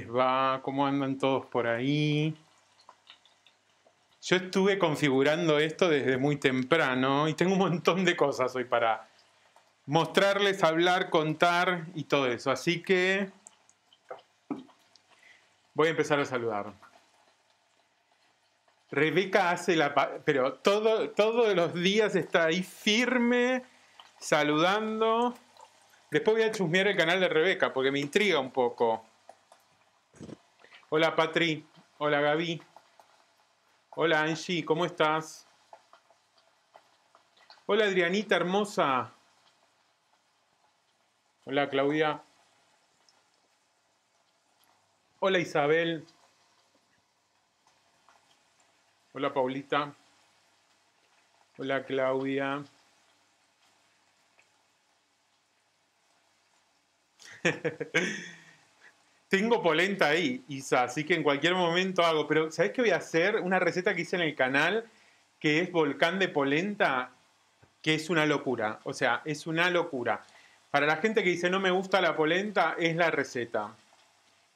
va? ¿Cómo andan todos por ahí? Yo estuve configurando esto desde muy temprano y tengo un montón de cosas hoy para mostrarles, hablar, contar y todo eso. Así que voy a empezar a saludar. Rebeca hace la... Pero todo, todos los días está ahí firme, saludando. Después voy a chusmear el canal de Rebeca porque me intriga un poco. Hola Patri, hola Gaby, hola Angie, ¿cómo estás? Hola Adrianita hermosa. Hola Claudia. Hola Isabel. Hola Paulita. Hola Claudia. tengo polenta ahí, Isa, así que en cualquier momento hago. Pero, ¿sabes qué voy a hacer? Una receta que hice en el canal, que es volcán de polenta, que es una locura. O sea, es una locura. Para la gente que dice no me gusta la polenta, es la receta.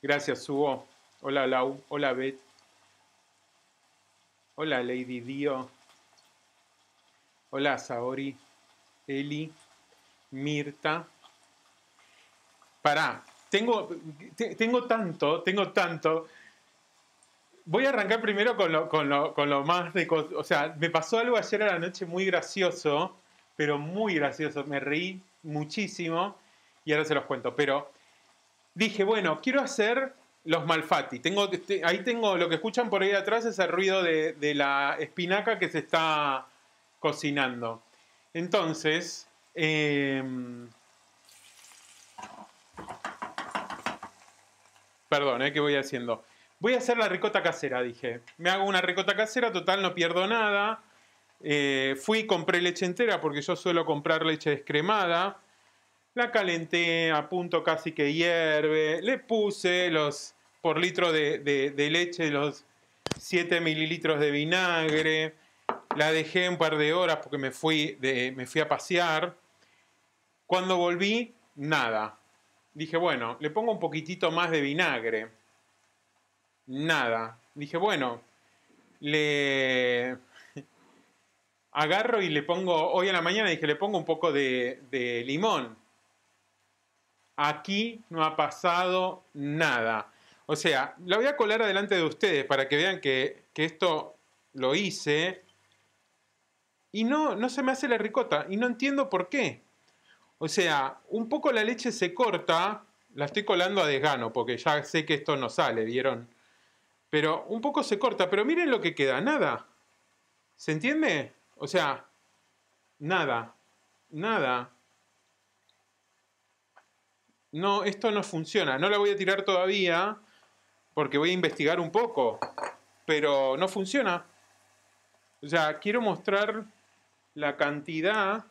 Gracias, Hugo. Hola, Lau. Hola, Beth. Hola, Lady Dio. Hola, Saori. Eli. Mirta. Pará, tengo, tengo tanto, tengo tanto. Voy a arrancar primero con lo, con lo, con lo más de... O sea, me pasó algo ayer a la noche muy gracioso, pero muy gracioso. Me reí muchísimo y ahora se los cuento. Pero dije, bueno, quiero hacer los Malfati. Tengo, ahí tengo, lo que escuchan por ahí atrás es el ruido de, de la espinaca que se está cocinando. Entonces, em, Perdón, ¿eh? ¿qué voy haciendo? Voy a hacer la ricota casera, dije. Me hago una ricota casera, total, no pierdo nada. Eh, fui compré leche entera porque yo suelo comprar leche descremada. La calenté a punto casi que hierve. Le puse los por litro de, leche los 7 mililitros de vinagre. La dejé un par de horas porque me fui, me fui a pasear. Cuando volví, nada. Dije, bueno, le pongo un poquitito más de vinagre. Nada. Dije, bueno, le agarro y le pongo, hoy en la mañana dije, le pongo un poco de, limón. Aquí no ha pasado nada. O sea, la voy a colar adelante de ustedes para que vean que, esto lo hice. Y no, no se me hace la ricota. Y no entiendo por qué. O sea, un poco la leche se corta, la estoy colando a desgano porque ya sé que esto no sale, ¿vieron? Pero un poco se corta, pero miren lo que queda, nada. ¿Se entiende? O sea, nada, nada. No, esto no funciona. No la voy a tirar todavía porque voy a investigar un poco, pero no funciona. O sea, quiero mostrar la cantidad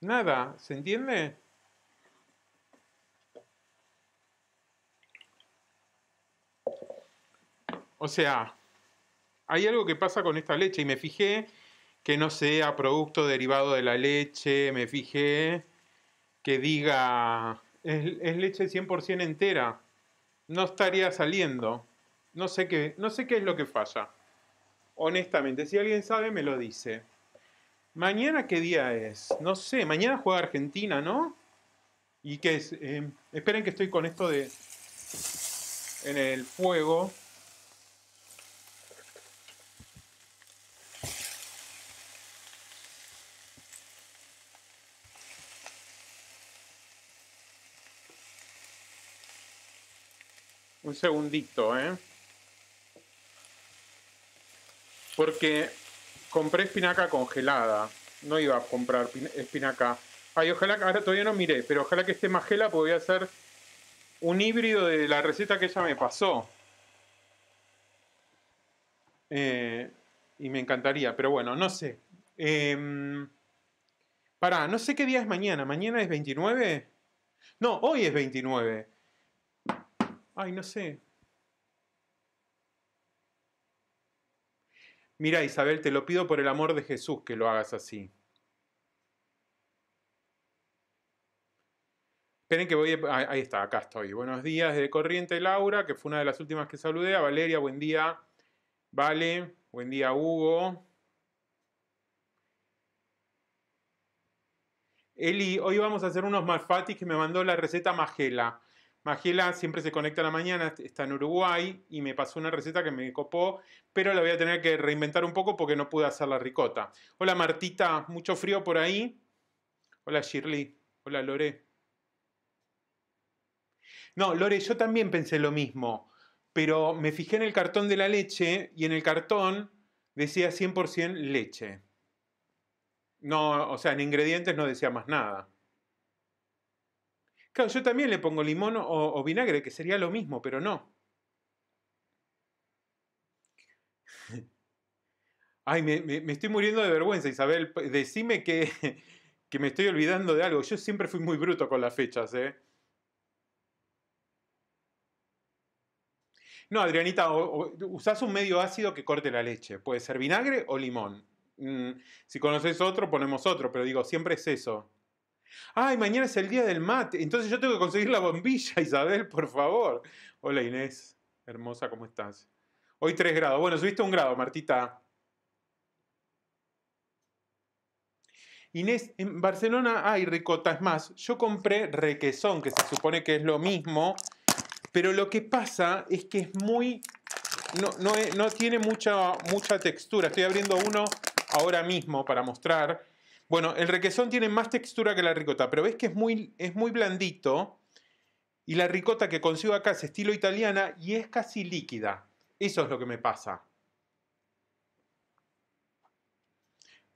Nada, ¿se entiende? O sea, hay algo que pasa con esta leche y me fijé que no sea producto derivado de la leche, me fijé que diga es, leche 100% entera, no estaría saliendo. No sé, qué, no sé qué es lo que falla. Honestamente, si alguien sabe, me lo dice. ¿Mañana qué día es? No sé, mañana juega Argentina, ¿no? Y que es, em, esperen que estoy con esto de en el fuego. Un segundito, ¿eh? Porque compré espinaca congelada. No iba a comprar espinaca. Ay, ojalá, ahora todavía no miré, pero ojalá que esté más gela, porque hacer un híbrido de la receta que ella me pasó. Eh, y me encantaría, pero bueno, no sé. Em, pará, no sé qué día es mañana. ¿Mañana es 29? No, hoy es 29. Ay, no sé. Mira, Isabel, te lo pido por el amor de Jesús que lo hagas así. Esperen que voy. A... Ah, ahí está, acá estoy. Buenos días de Corriente Laura, que fue una de las últimas que saludé. A Valeria, buen día. Vale, buen día, Hugo. Eli, hoy vamos a hacer unos malfatis que me mandó la receta Magela. Magela siempre se conecta a la mañana, está en Uruguay y me pasó una receta que me copó, pero la voy a tener que reinventar un poco porque no pude hacer la ricota. Hola Martita, mucho frío por ahí. Hola Shirley, hola Lore. No, Lore, yo también pensé lo mismo, pero me fijé en el cartón de la leche y en el cartón decía 100% leche. No, o sea, en ingredientes no decía más nada. Claro, yo también le pongo limón o, vinagre, que sería lo mismo, pero no. Ay, me, estoy muriendo de vergüenza, Isabel. Decime que, me estoy olvidando de algo. Yo siempre fui muy bruto con las fechas, ¿eh? No, Adrianita, usás un medio ácido que corte la leche. Puede ser vinagre o limón. Mm, si conoces otro, ponemos otro, pero digo, siempre es eso. Ay, mañana es el día del mate. Entonces yo tengo que conseguir la bombilla, Isabel, por favor. Hola Inés, hermosa, ¿cómo estás? Hoy 3 grados. Bueno, subiste un grado, Martita. Inés, en Barcelona hay ricota. Es más, yo compré requesón, que se supone que es lo mismo, pero lo que pasa es que es muy. No, no eh, tiene mucha, mucha textura. Estoy abriendo uno ahora mismo para mostrar bueno, el requesón tiene más textura que la ricota, pero ves que es muy, es muy blandito. Y la ricota que consigo acá es estilo italiana y es casi líquida. Eso es lo que me pasa.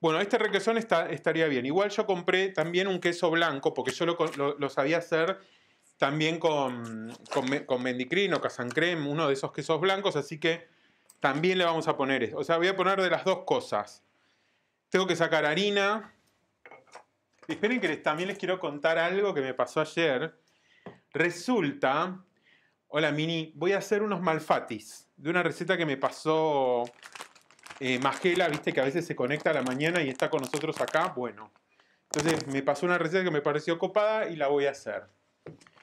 Bueno, este requesón está, estaría bien. Igual yo compré también un queso blanco, porque yo lo, sabía hacer también con, con, o casancrem, uno de esos quesos blancos, así que también le vamos a poner, o sea, voy a poner de las dos cosas. Tengo que sacar harina, Esperen que también les quiero contar algo que me pasó ayer. Resulta, hola Mini, voy a hacer unos malfatis de una receta que me pasó eh, Magela, viste que a veces se conecta a la mañana y está con nosotros acá. Bueno, entonces me pasó una receta que me pareció copada y la voy a hacer.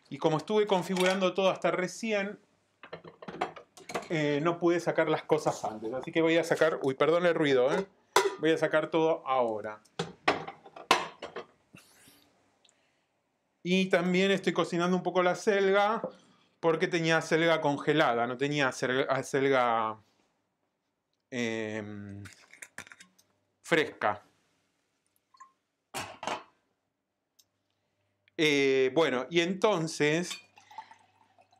Y como estuve configurando todo hasta recién, eh, no pude sacar las cosas antes. Así que voy a sacar, uy, perdón el ruido, ¿eh? voy a sacar todo ahora. Y también estoy cocinando un poco la selga porque tenía selga congelada, no tenía selga em, fresca. Eh, bueno, y entonces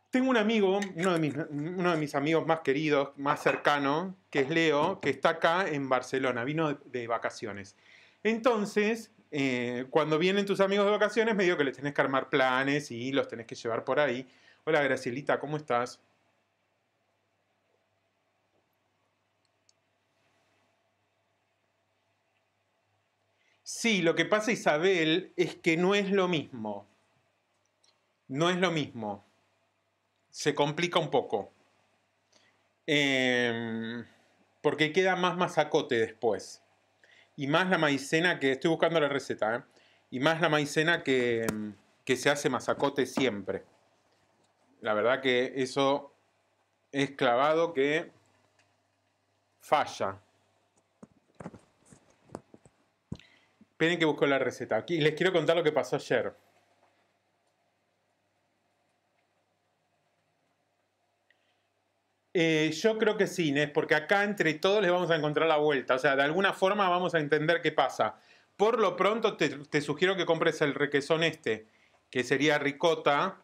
tengo un amigo, uno de, mis, uno de, mis, amigos más queridos, más cercano, que es Leo, que está acá en Barcelona, vino de vacaciones. Entonces, eh, cuando vienen tus amigos de vacaciones, me que les tenés que armar planes y los tenés que llevar por ahí. Hola Gracielita, ¿cómo estás? Sí, lo que pasa Isabel es que no es lo mismo. No es lo mismo. Se complica un poco. Em, porque queda más masacote después y más la maicena que, estoy buscando la receta, ¿eh? y más la maicena que, se hace masacote siempre. La verdad que eso es clavado que falla. Esperen que busco la receta. Aquí les quiero contar lo que pasó ayer. Eh, yo creo que sí, Inés, porque acá entre todos les vamos a encontrar la vuelta. O sea, de alguna forma vamos a entender qué pasa. Por lo pronto te, sugiero que compres el requesón este, que sería ricota.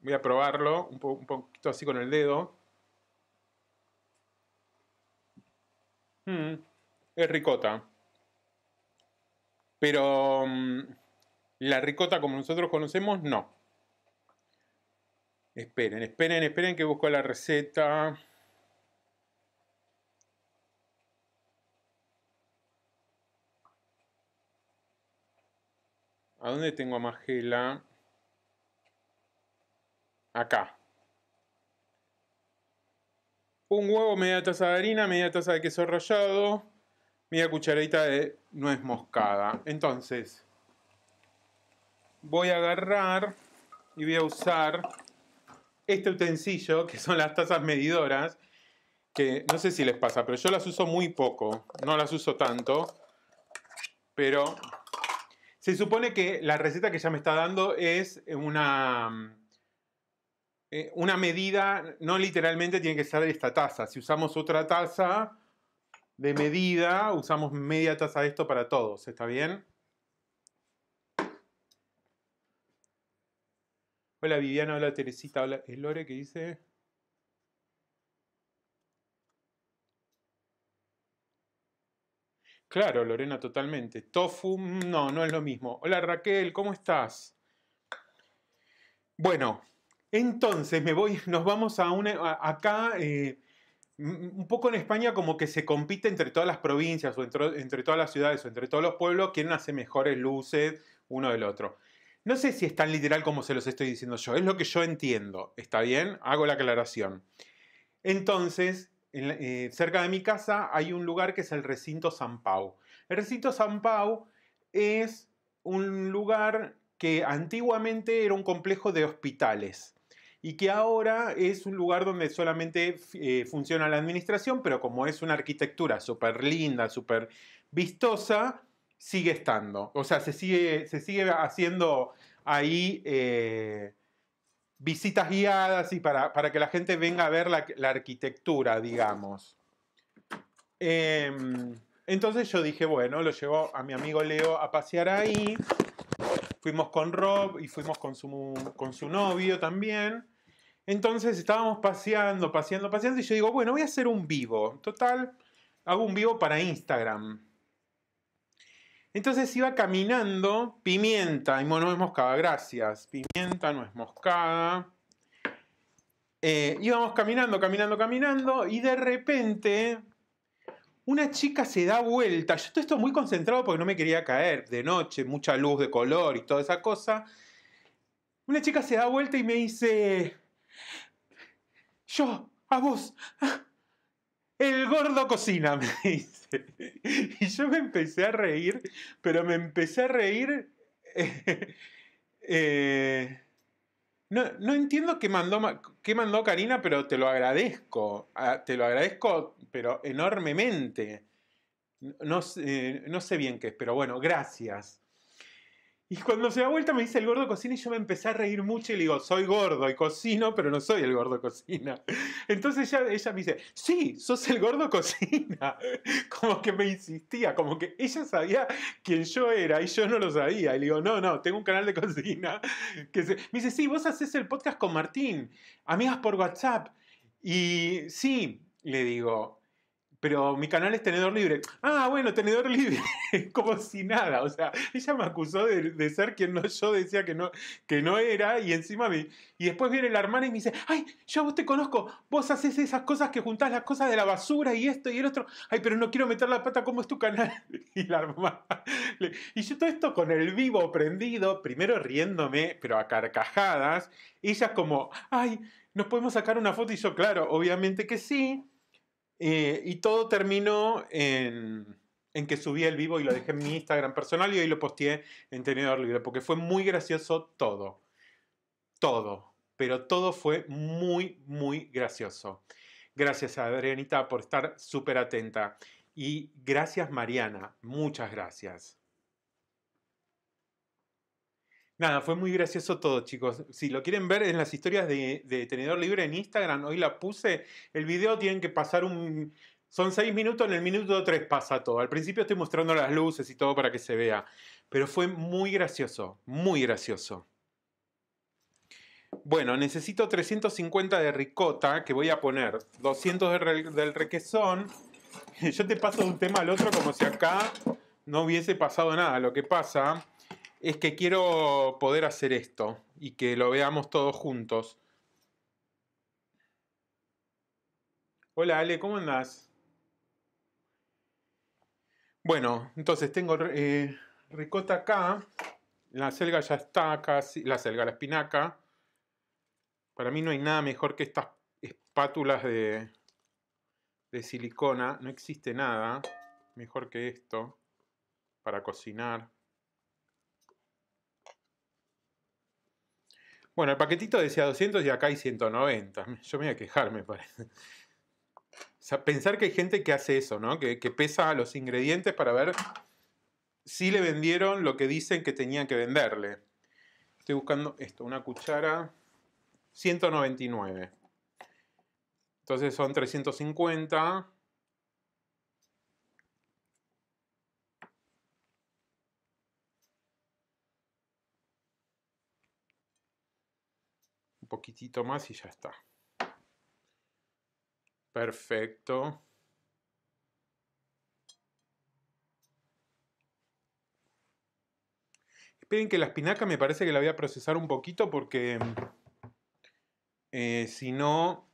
Voy a probarlo un, poquito así con el dedo. Mm, es ricota. Pero mm, la ricota como nosotros conocemos, no. Esperen, esperen, esperen que busco la receta. ¿A dónde tengo a Magela? Acá. Un huevo, media taza de harina, media taza de queso rallado, media cucharadita de nuez moscada. Entonces, voy a agarrar y voy a usar este utensilio, que son las tazas medidoras, que no sé si les pasa, pero yo las uso muy poco, no las uso tanto, pero se supone que la receta que ya me está dando es una, eh, una medida, no literalmente tiene que ser esta taza, si usamos otra taza de medida, usamos media taza de esto para todos, ¿está bien? Hola Viviana, hola Teresita, hola. ¿Es Lore que dice? Claro, Lorena, totalmente. Tofu, mm, no, no es lo mismo. Hola Raquel, ¿cómo estás? Bueno, entonces me voy, nos vamos a una. acá. Eh, un poco en España como que se compite entre todas las provincias o entre, todas las ciudades o entre todos los pueblos, quién hace mejores luces uno del otro. No sé si es tan literal como se los estoy diciendo yo, es lo que yo entiendo, ¿está bien? Hago la aclaración. Entonces, eh, cerca de mi casa hay un lugar que es el recinto San Pau. El recinto San Pau es un lugar que antiguamente era un complejo de hospitales y que ahora es un lugar donde solamente eh, funciona la administración, pero como es una arquitectura súper linda, súper vistosa, sigue estando. O sea, se sigue, se sigue haciendo ahí eh, visitas guiadas y para, que la gente venga a ver la, arquitectura, digamos. Em, entonces yo dije, bueno, lo llevo a mi amigo Leo a pasear ahí. Fuimos con Rob y fuimos con su, con su novio también. Entonces estábamos paseando, paseando, paseando y yo digo, bueno, voy a hacer un vivo. Total, hago un vivo para Instagram. Entonces iba caminando pimienta y no es moscada, gracias. Pimienta, no es moscada. Eh, íbamos caminando, caminando, caminando y de repente una chica se da vuelta. Yo estoy muy concentrado porque no me quería caer de noche, mucha luz de color y toda esa cosa. Una chica se da vuelta y me dice, yo, a vos, el gordo cocina, me dice. Y yo me empecé a reír, pero me empecé a reír... Eh, no, entiendo qué mandó, qué mandó Karina, pero te lo agradezco. Ah, te lo agradezco, pero enormemente. No, no sé eh, bien qué es, pero bueno, gracias. Y cuando se da vuelta me dice el gordo cocina y yo me empecé a reír mucho y le digo, soy gordo y cocino, pero no soy el gordo cocina. Entonces ella, me dice, sí, sos el gordo cocina. Como que me insistía, como que ella sabía quién yo era y yo no lo sabía. Y le digo, no, no, tengo un canal de cocina. Que Me dice, sí, vos haces el podcast con Martín, amigas por WhatsApp. Y sí, le digo, pero mi canal es tenedor libre. Ah, bueno, tenedor libre, como si nada. O sea, ella me acusó de, ser quien no, yo decía que no, que no era, y encima me. Y después viene la hermana y me dice, ay, yo vos te conozco, vos haces esas cosas que juntás las cosas de la basura y esto y el otro. Ay, pero no quiero meter la pata, ¿cómo es tu canal? Y la hermana. Y yo todo esto con el vivo prendido, primero riéndome, pero a carcajadas. Y ella como, ay, ¿nos podemos sacar una foto? Y yo, claro, obviamente que sí. Eh, y todo terminó en, que subí el vivo y lo dejé en mi Instagram personal y hoy lo posteé en Tenedor Libre, porque fue muy gracioso todo. Todo. Pero todo fue muy, muy gracioso. Gracias a Adrianita por estar súper atenta. Y gracias Mariana, muchas gracias. Nada, fue muy gracioso todo, chicos. Si lo quieren ver en las historias de, Tenedor Libre en Instagram, hoy la puse. El video tienen que pasar un, son seis minutos, en el minuto tres pasa todo. Al principio estoy mostrando las luces y todo para que se vea. Pero fue muy gracioso, muy gracioso. Bueno, necesito 350 de ricota, que voy a poner 200 del requesón. Yo te paso de un tema al otro como si acá no hubiese pasado nada. Lo que pasa es que quiero poder hacer esto y que lo veamos todos juntos. Hola Ale, ¿cómo andás? Bueno, entonces tengo eh, ricota acá, la selga ya está casi, la selga, la espinaca. Para mí no hay nada mejor que estas espátulas de, de silicona, no existe nada mejor que esto para cocinar. Bueno, el paquetito decía 200 y acá hay 190. Yo me voy a quejarme. parece. pensar que hay gente que hace eso, ¿no? Que, que pesa los ingredientes para ver si le vendieron lo que dicen que tenían que venderle. Estoy buscando esto, una cuchara 199. Entonces son 350 poquitito más y ya está. Perfecto. Esperen que la espinaca me parece que la voy a procesar un poquito porque eh, si no...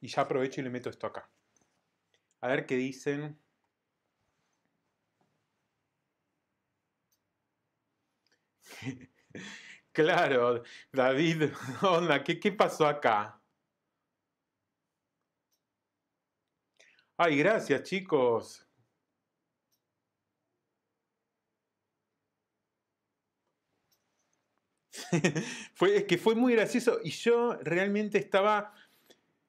Y ya aprovecho y le meto esto acá. A ver qué dicen. Claro, David, onda, ¿qué, pasó acá? Ay, gracias chicos. fue, es que fue muy gracioso y yo realmente estaba...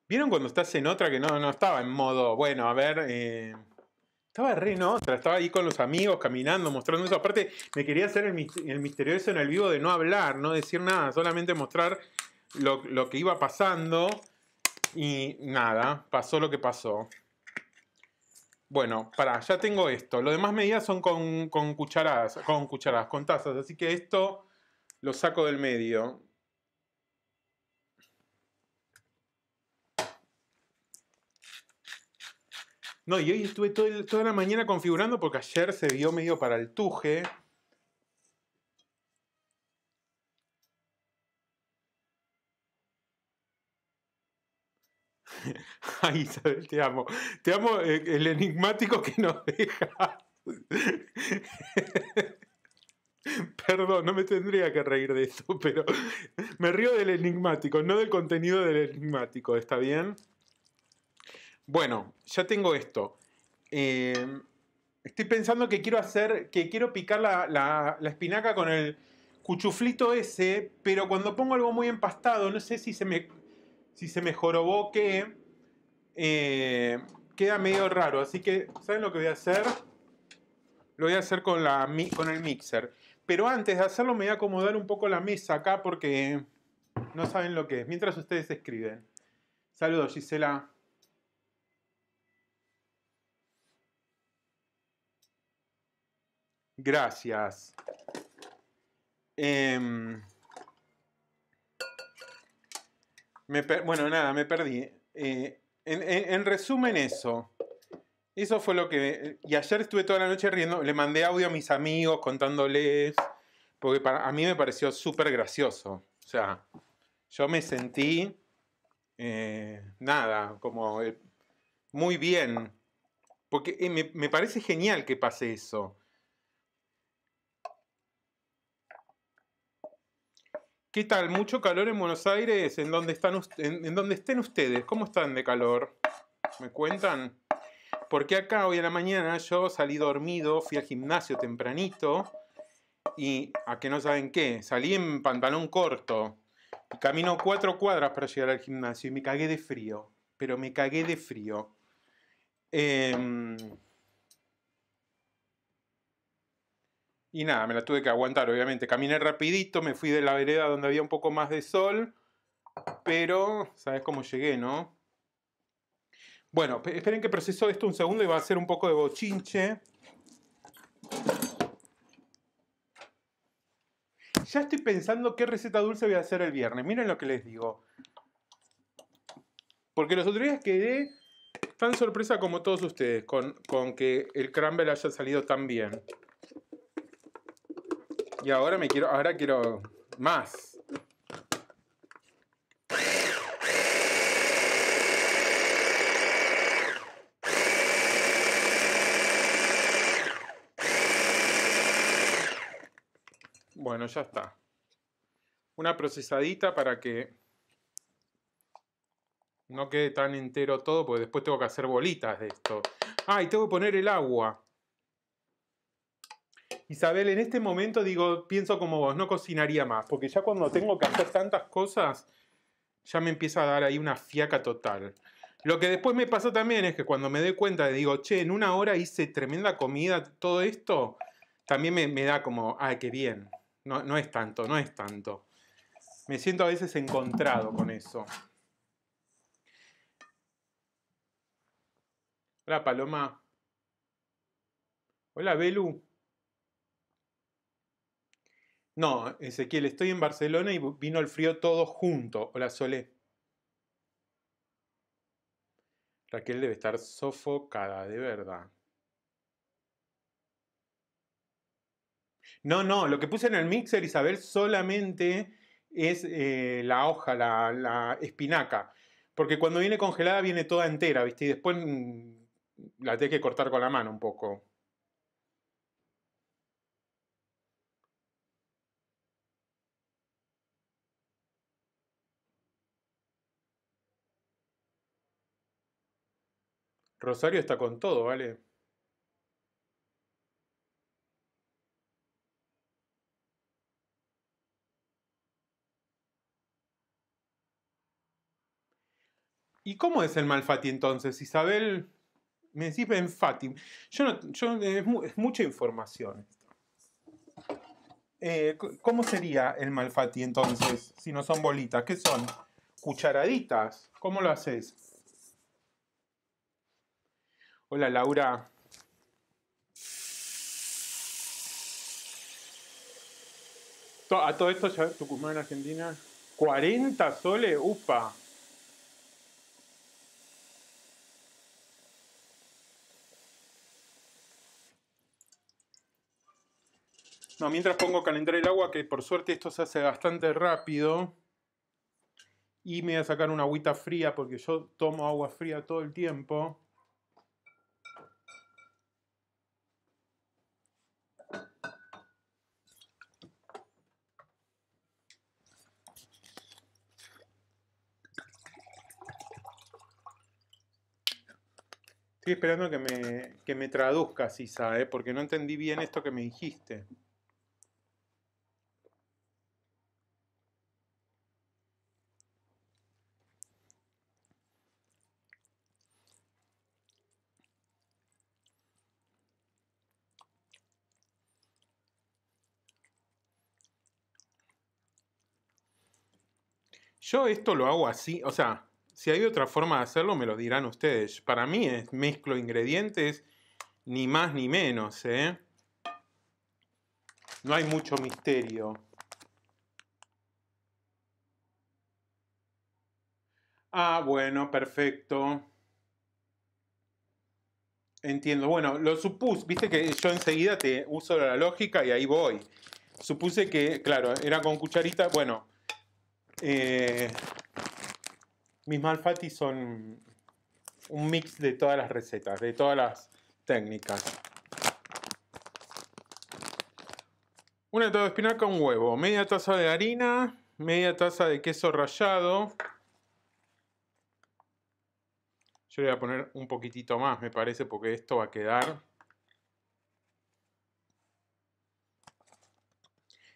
¿Vieron cuando estás en otra que no, estaba en modo, bueno, a ver, eh, estaba re otra, estaba ahí con los amigos, caminando, mostrando eso. Aparte, me quería hacer el, misterioso en el vivo de no hablar, no decir nada, solamente mostrar lo, que iba pasando. Y nada, pasó lo que pasó. Bueno, para, ya tengo esto. Lo demás medidas son con cucharadas, con cucharadas, con tazas. Así que esto lo saco del medio. No, y hoy estuve toda la mañana configurando porque ayer se vio medio para el tuje. Ay, Isabel, te amo. Te amo eh, el enigmático que nos deja. Perdón, no me tendría que reír de esto, pero me río del enigmático, no del contenido del enigmático, ¿está bien? bueno, ya tengo esto. Eh, estoy pensando que quiero hacer, que quiero picar la, espinaca con el cuchuflito ese, pero cuando pongo algo muy empastado, no sé si se me, si se jorobó que eh, queda medio raro. Así que, ¿saben lo que voy a hacer? Lo voy a hacer con, la, con el mixer. Pero antes de hacerlo me voy a acomodar un poco la mesa acá porque no saben lo que es. Mientras ustedes escriben. Saludos, Gisela. Gracias. Em, bueno, nada, me perdí. Eh, en, resumen, eso. Eso fue lo que... Y ayer estuve toda la noche riendo. Le mandé audio a mis amigos contándoles. Porque a mí me pareció súper gracioso. O sea, yo me sentí... Eh, nada, como... Eh, muy bien. Porque me parece genial que pase eso. ¿Qué tal? ¿Mucho calor en Buenos Aires? ¿En dónde, están, en, estén ustedes? ¿Cómo están de calor? ¿Me cuentan? Porque acá hoy en la mañana yo salí dormido, fui al gimnasio tempranito y a que no saben qué, salí en pantalón corto y camino cuatro cuadras para llegar al gimnasio y me cagué de frío, pero me cagué de frío. Eh, Y nada, me la tuve que aguantar, obviamente. Caminé rapidito, me fui de la vereda donde había un poco más de sol. Pero, ¿sabes cómo llegué, no? Bueno, esperen que proceso esto un segundo y va a ser un poco de bochinche. Ya estoy pensando qué receta dulce voy a hacer el viernes. Miren lo que les digo. Porque los otros días quedé tan sorpresa como todos ustedes con, con que el crumble haya salido tan bien. Y ahora me quiero, ahora quiero más. Bueno, ya está. Una procesadita para que no quede tan entero todo, porque después tengo que hacer bolitas de esto. Ah, y tengo que poner el agua. Isabel, en este momento digo, pienso como vos, no cocinaría más, porque ya cuando tengo que hacer tantas cosas, ya me empieza a dar ahí una fiaca total. Lo que después me pasó también es que cuando me doy cuenta, digo, che, en una hora hice tremenda comida, todo esto, también me, da como, ay, qué bien. No, no es tanto, no es tanto. Me siento a veces encontrado con eso. Hola Paloma. Hola Belu. No, Ezequiel, estoy en Barcelona y vino el frío todo junto. Hola, Sole. Raquel debe estar sofocada, de verdad. No, no, lo que puse en el mixer, Isabel, solamente es eh, la hoja, la, espinaca. Porque cuando viene congelada viene toda entera, ¿viste? Y después mm, la tenés que cortar con la mano un poco. Rosario está con todo, ¿vale? ¿Y cómo es el Malfati entonces? Isabel, me decís Benfati. Yo yo, es, mucha información. Eh, ¿Cómo sería el Malfati entonces si no son bolitas? ¿Qué son? ¿Cucharaditas? ¿Cómo lo haces? Hola Laura. A todo esto ya Tucumán, Argentina. 40 soles, upa. No, mientras pongo a calentar el agua, que por suerte esto se hace bastante rápido. Y me voy a sacar una agüita fría porque yo tomo agua fría todo el tiempo. Estoy esperando que me, que me traduzcas, Isa, ¿eh? porque no entendí bien esto que me dijiste. Yo esto lo hago así, o sea, si hay otra forma de hacerlo, me lo dirán ustedes. Para mí es mezclo ingredientes, ni más ni menos, ¿eh? No hay mucho misterio. Ah, bueno, perfecto. Entiendo. Bueno, lo supuse, viste que yo enseguida te uso la lógica y ahí voy. Supuse que, claro, era con cucharita, bueno, eh, mis Malfatis son un mix de todas las recetas, de todas las técnicas. Una taza de espinaca, un huevo, media taza de harina, media taza de queso rallado. Yo le voy a poner un poquitito más, me parece, porque esto va a quedar...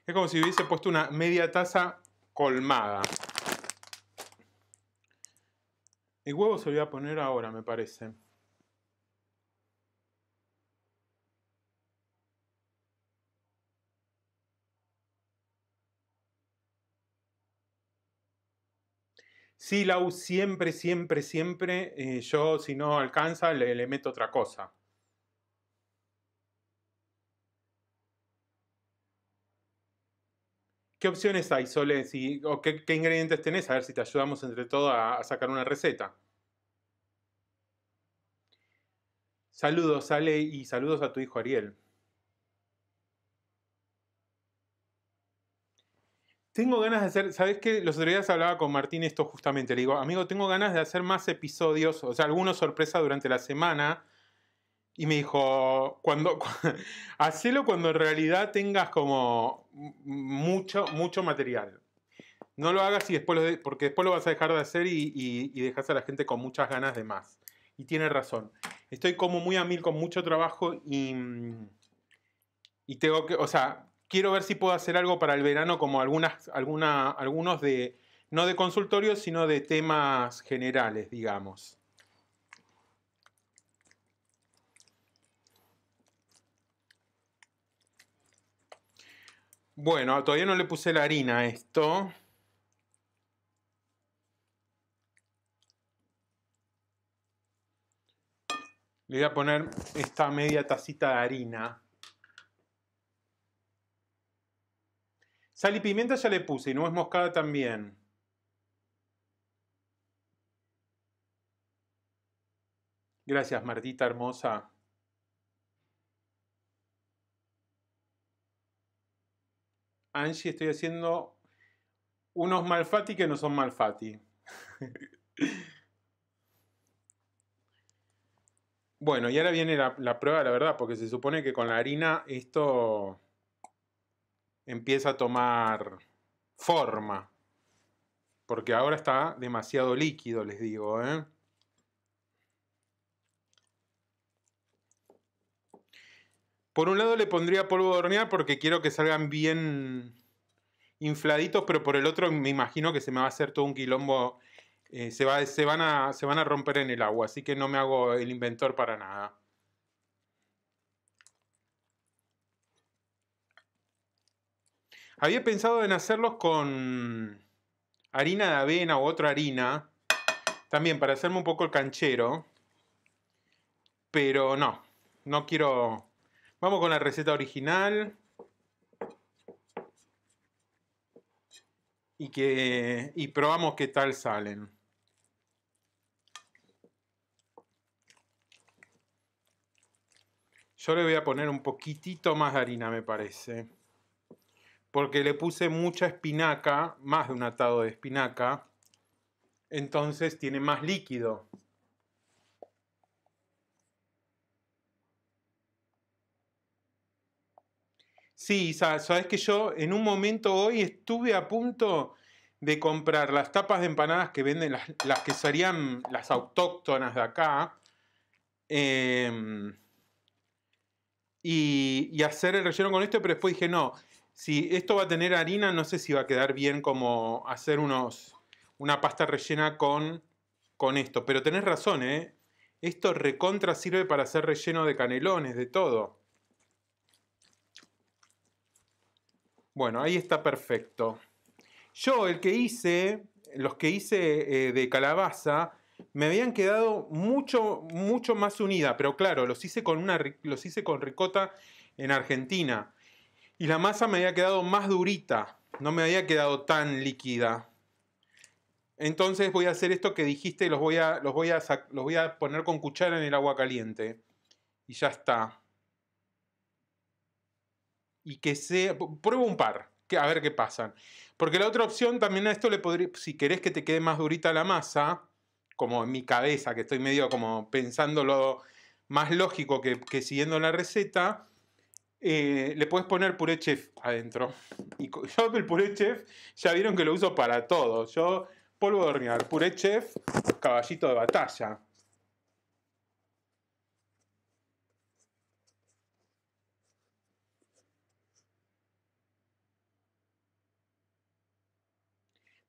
Es como si hubiese puesto una media taza colmada. El huevo se lo voy a poner ahora, me parece. Sí, Lau, siempre, siempre, siempre, eh, yo si no alcanza le meto otra cosa. ¿Qué opciones hay, Sole? ¿O qué, ingredientes tenés? A ver si te ayudamos entre todos a, sacar una receta. Saludos, Ale, y saludos a tu hijo Ariel. Tengo ganas de hacer, ¿sabes qué? Los otros días hablaba con Martín esto justamente. Le digo, amigo, tengo ganas de hacer más episodios, o sea, algunos sorpresa durante la semana. Y me dijo, cuando, hacelo cuando en realidad tengas como mucho, mucho material. No lo hagas y después porque después lo vas a dejar de hacer y, dejas a la gente con muchas ganas de más. Y tiene razón. Estoy como muy a mil con mucho trabajo y, y tengo que, o sea, quiero ver si puedo hacer algo para el verano como algunas, alguna, algunos de, no de consultorios, sino de temas generales, digamos. Bueno, todavía no le puse la harina a esto. Le voy a poner esta media tacita de harina. Sal y pimienta ya le puse y nuez moscada también. Gracias, Martita hermosa. Angie, estoy haciendo unos malfati que no son malfati. bueno, y ahora viene la, prueba, la verdad, porque se supone que con la harina esto empieza a tomar forma. Porque ahora está demasiado líquido, les digo, ¿eh? Por un lado le pondría polvo de hornear porque quiero que salgan bien infladitos, pero por el otro me imagino que se me va a hacer todo un quilombo. Eh, se, va, van a, se van a romper en el agua, así que no me hago el inventor para nada. Había pensado en hacerlos con harina de avena u otra harina, también para hacerme un poco el canchero, pero no, no quiero Vamos con la receta original. Y, que, probamos qué tal salen. Yo le voy a poner un poquitito más de harina, me parece. Porque le puse mucha espinaca, más de un atado de espinaca. Entonces tiene más líquido. Sí, sabes que yo en un momento hoy estuve a punto de comprar las tapas de empanadas que venden, las, que serían las autóctonas de acá, em, y, hacer el relleno con esto, pero después dije, no, si esto va a tener harina, no sé si va a quedar bien como hacer unos, una pasta rellena con, con esto, pero tenés razón, ¿eh? Esto recontra sirve para hacer relleno de canelones, de todo. Bueno, ahí está perfecto. Yo, el que hice, los que hice eh, de calabaza, me habían quedado mucho, mucho más unida, pero claro, los hice con, una, los hice con ricota en Argentina. Y la masa me había quedado más durita, no me había quedado tan líquida. Entonces voy a hacer esto que dijiste, los voy a, los voy a, los voy a poner con cuchara en el agua caliente. Y ya está y que sea... pruebo un par, que, a ver qué pasan. Porque la otra opción también a esto le podría... Si querés que te quede más durita la masa, como en mi cabeza, que estoy medio como pensándolo más lógico que, que siguiendo la receta, eh, le puedes poner puré chef adentro. Y yo el puré chef ya vieron que lo uso para todo. Yo polvo de hornear, puré chef, caballito de batalla.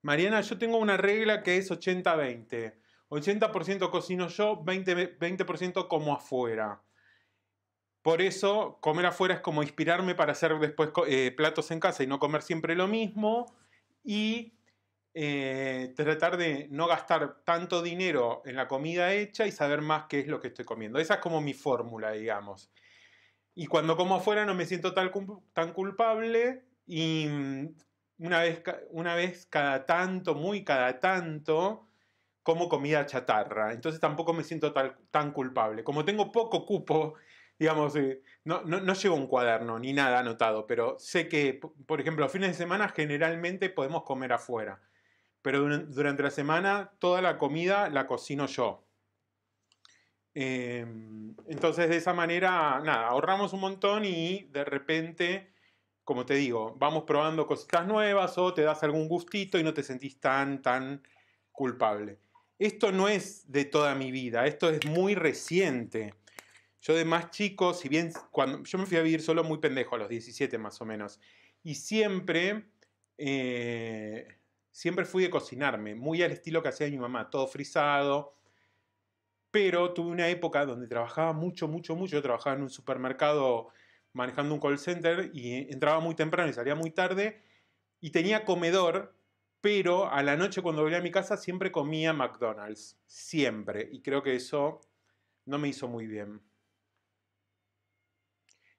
Mariana, yo tengo una regla que es 80-20. 80%, cocino yo, 20%, como afuera. Por eso, comer afuera es como inspirarme para hacer después eh, platos en casa y no comer siempre lo mismo. Y eh, tratar de no gastar tanto dinero en la comida hecha y saber más qué es lo que estoy comiendo. Esa es como mi fórmula, digamos. Y cuando como afuera no me siento tan culpable y mm, una vez, una vez cada tanto, muy cada tanto, como comida chatarra. Entonces tampoco me siento tan culpable. Como tengo poco cupo, digamos, eh, no, no, llevo un cuaderno ni nada anotado, pero sé que, por ejemplo, los fines de semana generalmente podemos comer afuera. Pero durante la semana toda la comida la cocino yo. Em, entonces de esa manera, nada, ahorramos un montón y de repente como te digo, vamos probando cositas nuevas o te das algún gustito y no te sentís tan, tan culpable. Esto no es de toda mi vida, esto es muy reciente. Yo de más chico, si bien cuando yo me fui a vivir solo muy pendejo, a los 17 más o menos, y siempre, eh, siempre fui de cocinarme, muy al estilo que hacía mi mamá, todo frisado. Pero tuve una época donde trabajaba mucho, mucho, mucho. Yo trabajaba en un supermercado manejando un call center y eh, entraba muy temprano y salía muy tarde y tenía comedor, pero a la noche cuando volvía a mi casa siempre comía McDonald's, siempre, y creo que eso no me hizo muy bien.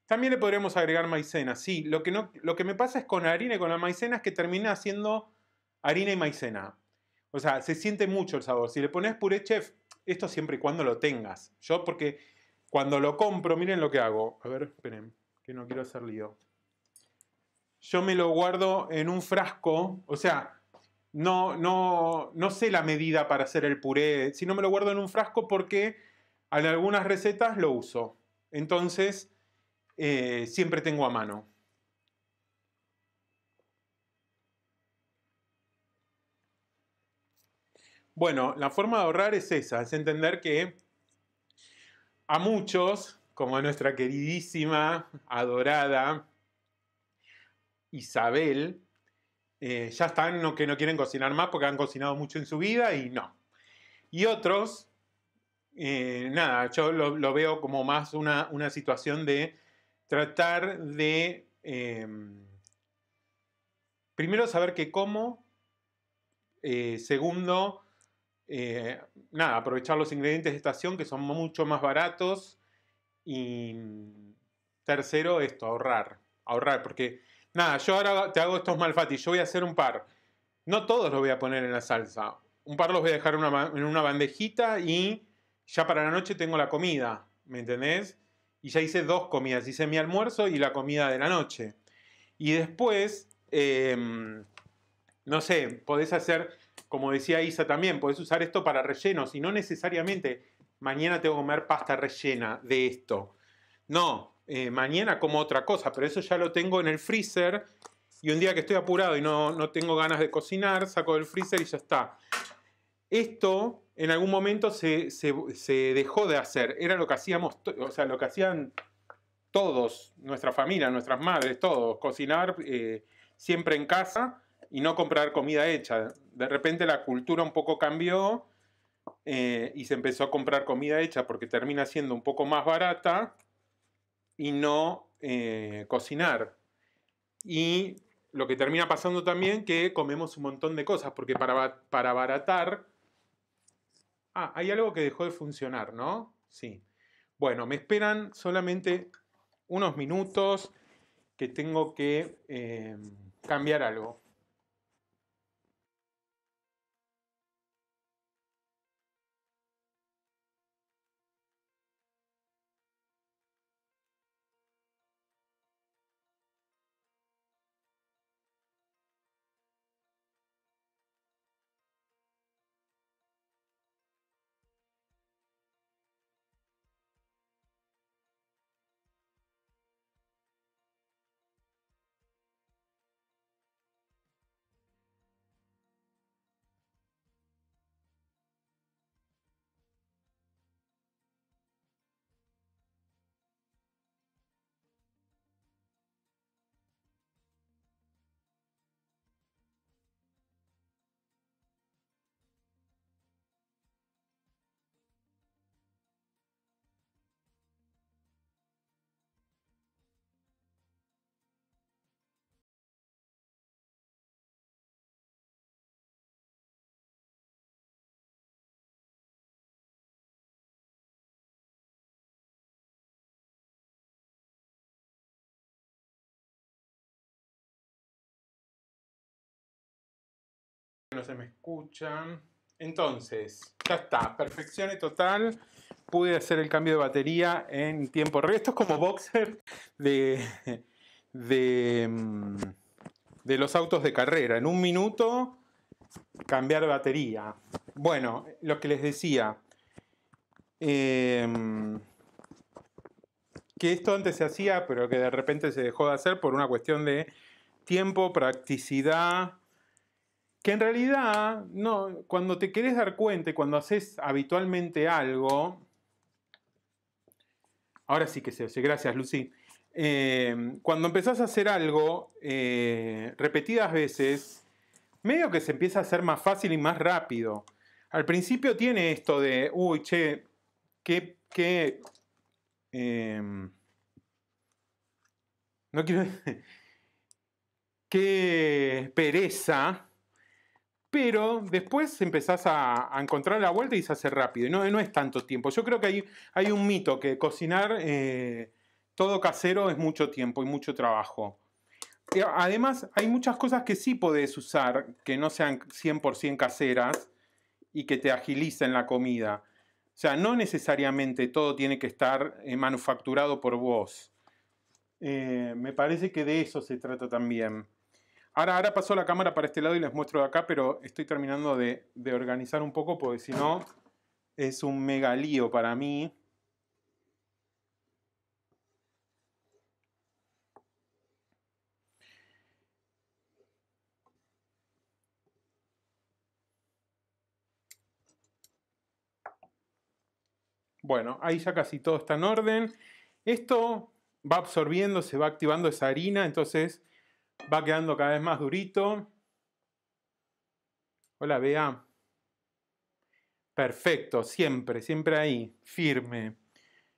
También le podríamos agregar maicena, sí, lo que, no, lo que me pasa es con harina y con la maicena es que termina haciendo harina y maicena. O sea, se siente mucho el sabor. Si le pones puré chef, esto siempre y cuando lo tengas. Yo porque cuando lo compro, miren lo que hago. A ver, esperen que no quiero hacer lío. Yo me lo guardo en un frasco, o sea, no, no, sé la medida para hacer el puré, si no me lo guardo en un frasco porque en algunas recetas lo uso. Entonces, eh, siempre tengo a mano. Bueno, la forma de ahorrar es esa, es entender que a muchos como nuestra queridísima, adorada Isabel, eh, ya están que no quieren cocinar más porque han cocinado mucho en su vida y no. Y otros, eh, nada, yo lo, veo como más una, situación de tratar de eh, primero saber qué como, segundo, nada, aprovechar los ingredientes de estación que son mucho más baratos y mm, tercero, esto, ahorrar. Ahorrar, porque nada, yo ahora te hago estos malfatis. yo voy a hacer un par. No todos los voy a poner en la salsa. Un par los voy a dejar en una bandejita y ya para la noche tengo la comida, ¿me entendés? Y ya hice dos comidas, hice mi almuerzo y la comida de la noche. Y después, em, no sé, podés hacer, como decía Isa también, podés usar esto para rellenos y no necesariamente mañana tengo que comer pasta rellena de esto. No, eh, mañana como otra cosa, pero eso ya lo tengo en el freezer y un día que estoy apurado y no, no tengo ganas de cocinar, saco del freezer y ya está. Esto en algún momento se, dejó de hacer, era lo que hacíamos, o sea, lo que hacían todos, nuestra familia, nuestras madres, todos, cocinar eh, siempre en casa y no comprar comida hecha. De repente la cultura un poco cambió eh, y se empezó a comprar comida hecha porque termina siendo un poco más barata y no eh, cocinar. Y lo que termina pasando también que comemos un montón de cosas porque para, para abaratar... Ah, hay algo que dejó de funcionar, ¿no? Sí. Bueno, me esperan solamente unos minutos que tengo que eh, cambiar algo. no se me escuchan. Entonces, ya está, perfección total. Pude hacer el cambio de batería en tiempo real. Esto es como boxer de, de, mm, los autos de carrera. En un minuto, cambiar batería. Bueno, lo que les decía, em, que esto antes se hacía, pero que de repente se dejó de hacer por una cuestión de tiempo, practicidad que en realidad, no, cuando te querés dar cuenta, cuando haces habitualmente algo, ahora sí que se oye, gracias Lucy, em, cuando empezás a hacer algo eh, repetidas veces, medio que se empieza a hacer más fácil y más rápido. Al principio tiene esto de, uy, che, qué... Em, no quiero... qué pereza pero después empezás a, encontrar la vuelta y se hace rápido. Y no, es tanto tiempo. Yo creo que hay, un mito que cocinar eh, todo casero es mucho tiempo y mucho trabajo. además, hay muchas cosas que sí podés usar que no sean 100% caseras y que te agilicen la comida. O sea, no necesariamente todo tiene que estar eh, manufacturado por vos. Eh, me parece que de eso se trata también. Ahora, ahora paso la cámara para este lado y les muestro de acá, pero estoy terminando de, de organizar un poco porque si no es un mega lío para mí. Bueno, ahí ya casi todo está en orden. Esto va absorbiendo, se va activando esa harina, entonces Va quedando cada vez más durito. Hola, Bea. Perfecto, siempre, siempre ahí, firme.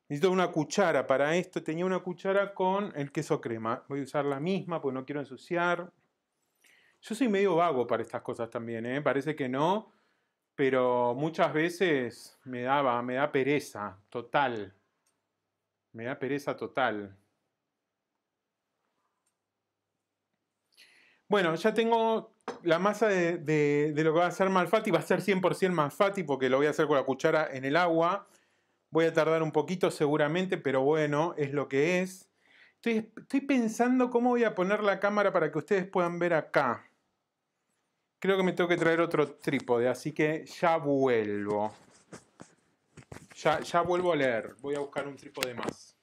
Necesito una cuchara para esto. Tenía una cuchara con el queso crema. Voy a usar la misma porque no quiero ensuciar. Yo soy medio vago para estas cosas también, ¿eh? Parece que no, pero muchas veces me da pereza total. Me da pereza total. Bueno, ya tengo la masa de, lo que va a ser Malfatti, va a ser 100% Malfatti porque lo voy a hacer con la cuchara en el agua. Voy a tardar un poquito seguramente, pero bueno, es lo que es. Estoy, pensando cómo voy a poner la cámara para que ustedes puedan ver acá. Creo que me tengo que traer otro trípode, así que ya vuelvo. ya vuelvo a leer. Voy a buscar un trípode más.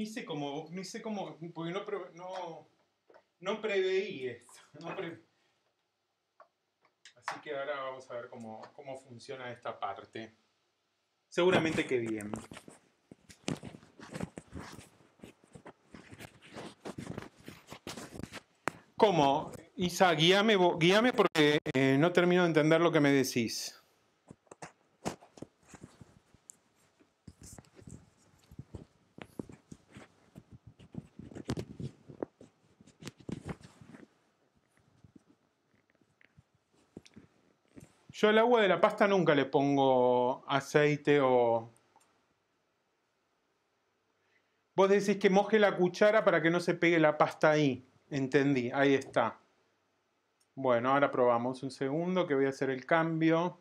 ni sé cómo, ni sé porque no, no, no preveí esto. Así que ahora vamos a ver cómo, cómo funciona esta parte. Seguramente que bien. ¿Cómo? Isa, guíame, guíame porque eh, no termino de entender lo que me decís. Yo al agua de la pasta nunca le pongo aceite o... Vos decís que moje la cuchara para que no se pegue la pasta ahí. Entendí, ahí está. Bueno, ahora probamos un segundo que voy a hacer el cambio.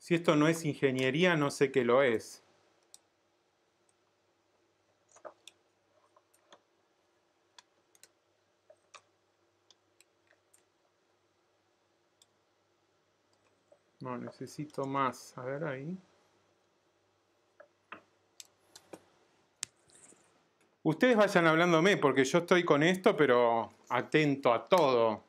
Si esto no es ingeniería, no sé qué lo es. No, necesito más. A ver ahí. Ustedes vayan hablándome porque yo estoy con esto, pero atento a todo.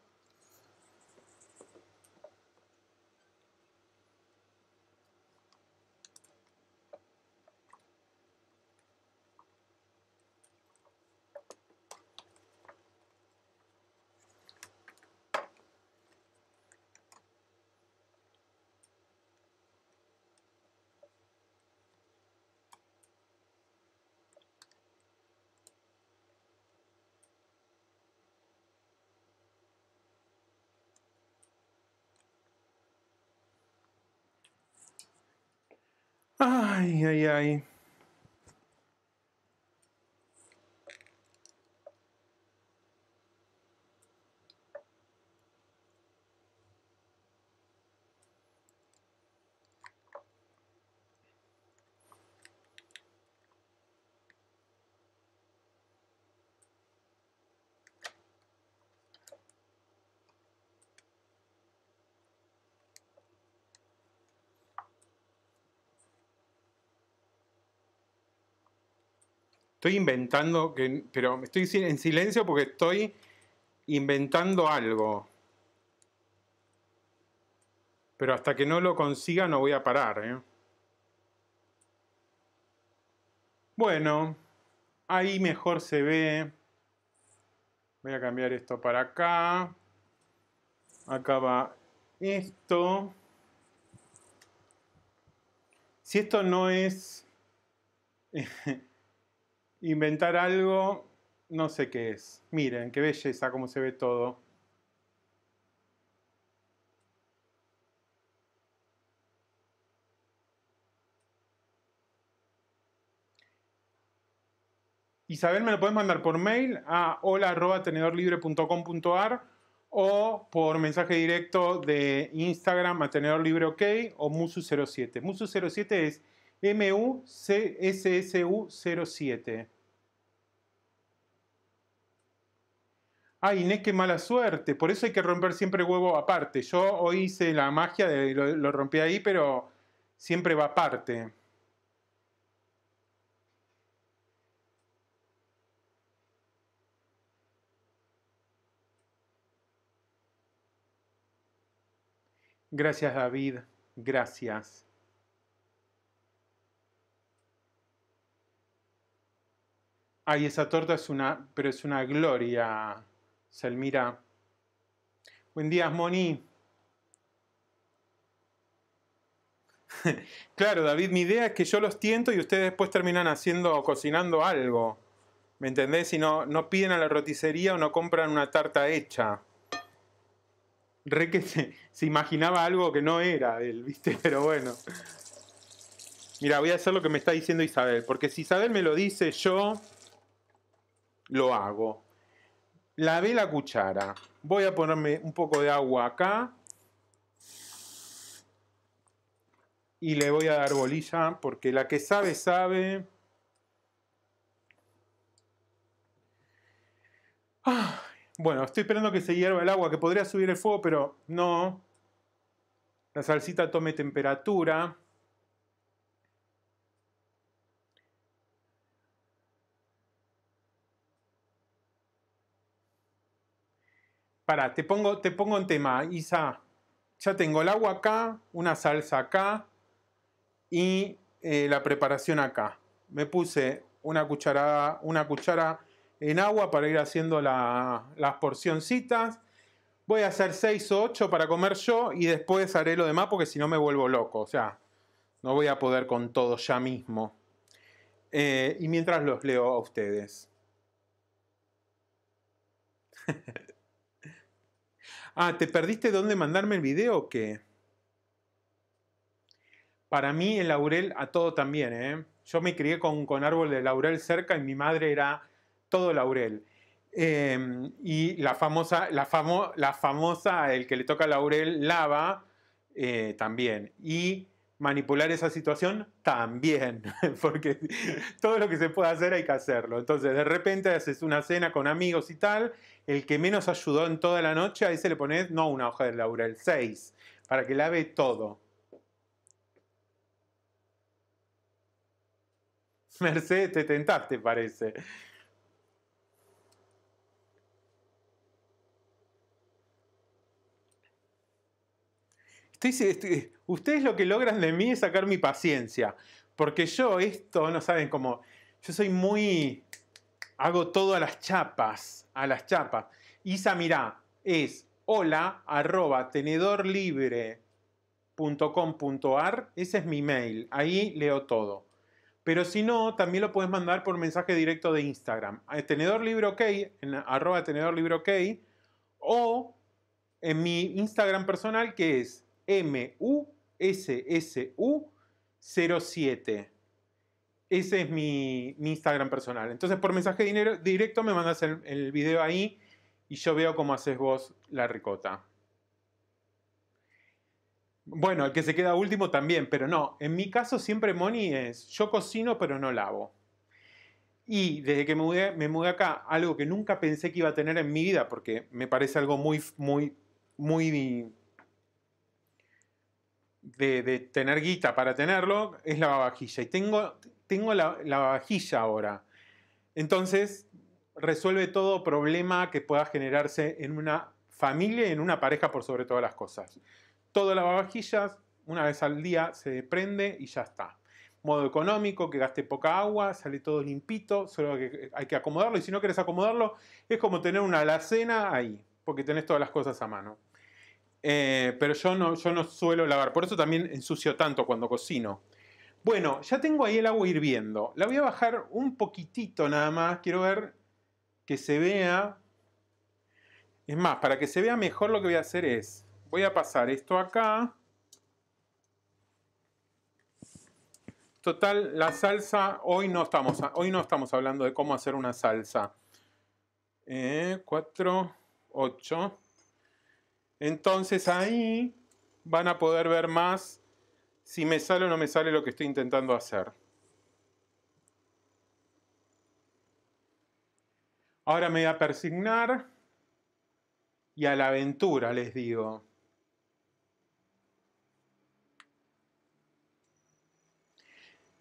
Ai, ai, ai. Estoy inventando, que, pero estoy en silencio porque estoy inventando algo. Pero hasta que no lo consiga no voy a parar. ¿eh? Bueno, ahí mejor se ve. Voy a cambiar esto para acá. Acá va esto. Si esto no es... inventar algo, no sé qué es. Miren, qué belleza, cómo se ve todo. Isabel, me lo puedes mandar por mail a hola.tenedorlibre.com.ar o por mensaje directo de Instagram a Libre OK o Musu07. Musu07 es m u s s 07 ay, Inés, qué mala suerte. Por eso hay que romper siempre huevo aparte. Yo hoy hice la magia, de, lo, lo rompí ahí, pero siempre va aparte. Gracias David, gracias. Ay, esa torta es una, pero es una gloria. Selmira. Buen día, Moni. claro, David, mi idea es que yo los tiento y ustedes después terminan haciendo o cocinando algo. ¿Me entendés? Si no, no piden a la roticería o no compran una tarta hecha. Re que se, se imaginaba algo que no era él, ¿viste? Pero bueno. Mira, voy a hacer lo que me está diciendo Isabel, porque si Isabel me lo dice, yo lo hago. Lavé la cuchara. Voy a ponerme un poco de agua acá. Y le voy a dar bolilla porque la que sabe, sabe. Ah, bueno, estoy esperando que se hierva el agua, que podría subir el fuego, pero no. La salsita tome temperatura. Para te pongo, te pongo en tema, Isa. Ya tengo el agua acá, una salsa acá y eh, la preparación acá. Me puse una cucharada, una cuchara en agua para ir haciendo las porcioncitas. Voy a hacer 6 o 8 para comer yo y después haré lo demás porque si no me vuelvo loco. O sea, no voy a poder con todo ya mismo. Eh, y mientras los leo a ustedes. Ah, ¿te perdiste dónde mandarme el video o qué? Para mí el laurel a todo también, ¿eh? Yo me crié con, con árbol de laurel cerca y mi madre era todo laurel. Em, y la famosa, la, la famosa, el que le toca laurel, lava eh, también. Y manipular esa situación también, porque todo lo que se puede hacer hay que hacerlo. Entonces, de repente haces una cena con amigos y tal, el que menos ayudó en toda la noche, ahí se le pones no una hoja de laurel, seis, para que lave todo. Mercedes, te tentaste, parece. ustedes lo que logran de mí es sacar mi paciencia. Porque yo esto, no saben cómo. Yo soy muy. Hago todo a las chapas. A las chapas. Isa, mirá, es hola arroba tenedorlibre.com.ar. Ese es mi mail. Ahí leo todo. Pero si no, también lo puedes mandar por mensaje directo de Instagram. A en arroba tenedor O en mi Instagram personal que es MUSSU07. Ese es mi, Instagram personal. Entonces, por mensaje directo me mandas el, el video ahí y yo veo cómo haces vos la ricota. Bueno, el que se queda último también, pero no. En mi caso siempre money es, yo cocino pero no lavo. Y desde que me mudé, me mudé acá, algo que nunca pensé que iba a tener en mi vida, porque me parece algo muy, muy, muy de, tener guita para tenerlo es la lavavajilla. Y tengo, la, lavavajilla ahora. Entonces, resuelve todo problema que pueda generarse en una familia en una pareja por sobre todas las cosas. Todo lavavajillas, una vez al día, se prende y ya está. Modo económico, que gaste poca agua, sale todo limpito, solo que hay que acomodarlo y si no quieres acomodarlo, es como tener una alacena ahí, porque tenés todas las cosas a mano. Eh, pero yo no, yo no suelo lavar, por eso también ensucio tanto cuando cocino. Bueno, ya tengo ahí el agua hirviendo. La voy a bajar un poquitito nada más. Quiero ver que se vea. Es más, para que se vea mejor lo que voy a hacer es, voy a pasar esto acá. Total, la salsa, hoy no estamos, hoy no estamos hablando de cómo hacer una salsa. 4, eh, 8. Entonces ahí van a poder ver más si me sale o no me sale lo que estoy intentando hacer. Ahora me voy a persignar y a la aventura les digo.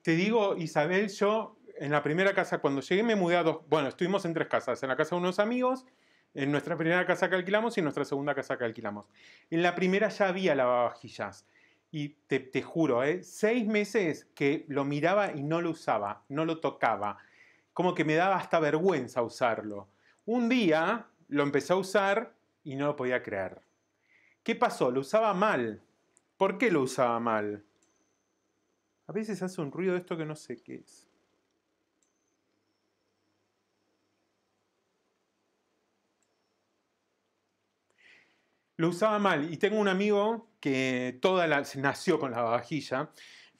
Te digo, Isabel, yo en la primera casa, cuando llegué me mudé a dos, bueno, estuvimos en tres casas, en la casa de unos amigos en nuestra primera casa que alquilamos y en nuestra segunda casa que alquilamos. En la primera ya había lavavajillas. Y te, juro, ¿eh? seis meses que lo miraba y no lo usaba, no lo tocaba. Como que me daba hasta vergüenza usarlo. Un día lo empecé a usar y no lo podía creer. ¿Qué pasó? Lo usaba mal. ¿Por qué lo usaba mal? A veces hace un ruido de esto que no sé qué es. lo usaba mal. Y tengo un amigo que toda la, nació con la vajilla.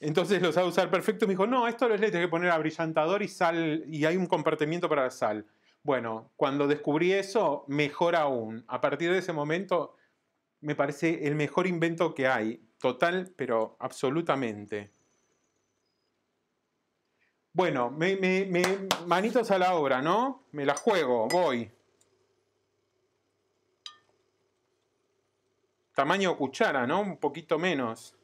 Entonces lo sabe usar perfecto. Me dijo, no, esto lo le tienes que poner abrillantador y sal, y hay un compartimiento para la sal. Bueno, cuando descubrí eso, mejor aún. A partir de ese momento, me parece el mejor invento que hay. Total, pero absolutamente. Bueno, me, manitos a la obra, ¿no? Me la juego, voy. tamaño cuchara, ¿no? Un poquito menos.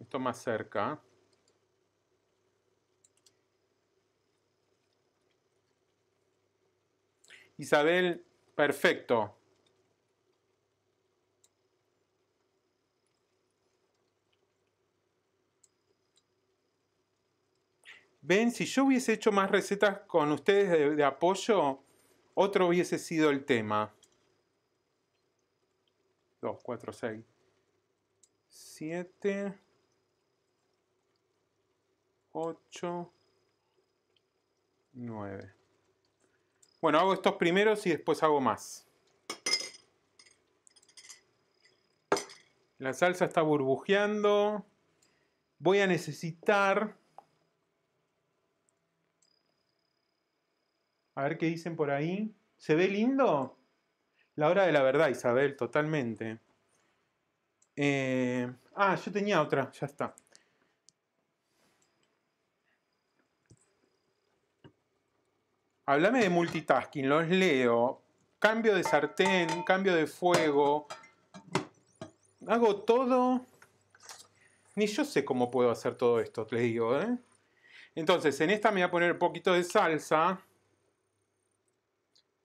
Esto más cerca. Isabel, perfecto. Ven, si yo hubiese hecho más recetas con ustedes de, de apoyo, otro hubiese sido el tema. 2, 4, 6, 7, 8, 9. Bueno, hago estos primeros y después hago más. La salsa está burbujeando. Voy a necesitar... A ver qué dicen por ahí. ¿Se ve lindo? La hora de la verdad, Isabel, totalmente. Eh, ah, yo tenía otra, ya está. Háblame de multitasking, los leo. Cambio de sartén, cambio de fuego. Hago todo. Ni yo sé cómo puedo hacer todo esto, les digo. ¿eh? Entonces, en esta me voy a poner un poquito de salsa